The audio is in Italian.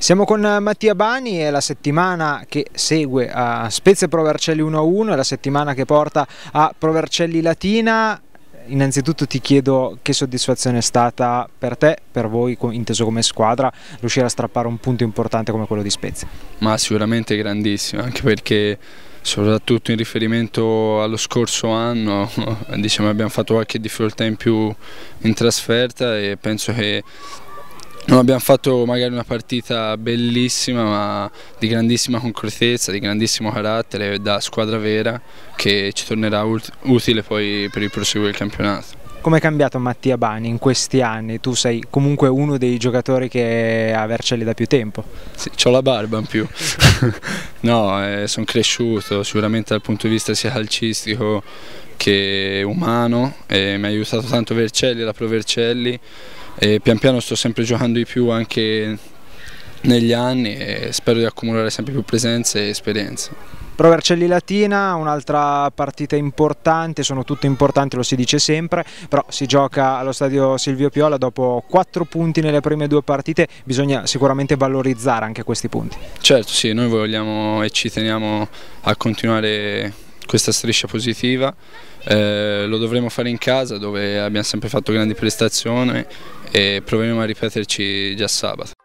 Siamo con eh, Mattia Bani, è la settimana che segue eh, a Spezia Provercelli 1-1, è la settimana che porta a Provercelli Latina. Innanzitutto ti chiedo che soddisfazione è stata per te, per voi inteso come squadra, riuscire a strappare un punto importante come quello di Spezia. Ma sicuramente grandissima, anche perché soprattutto in riferimento allo scorso anno diciamo, abbiamo fatto qualche difficoltà in più in trasferta e penso che non abbiamo fatto magari una partita bellissima ma di grandissima concretezza, di grandissimo carattere, da squadra vera che ci tornerà utile poi per il proseguo del campionato. Come è cambiato Mattia Bani in questi anni? Tu sei comunque uno dei giocatori che ha Vercelli da più tempo. Sì, ho la barba in più. no, eh, sono cresciuto sicuramente dal punto di vista sia calcistico che umano. Eh, mi ha aiutato tanto Vercelli, la Pro Vercelli e pian piano sto sempre giocando di più anche negli anni e spero di accumulare sempre più presenze e esperienze. Provercelli Latina, un'altra partita importante, sono tutte importanti, lo si dice sempre, però si gioca allo stadio Silvio Piola dopo quattro punti nelle prime due partite, bisogna sicuramente valorizzare anche questi punti. Certo sì, noi vogliamo e ci teniamo a continuare questa striscia positiva, eh, lo dovremo fare in casa dove abbiamo sempre fatto grandi prestazioni e proveremo a ripeterci già sabato.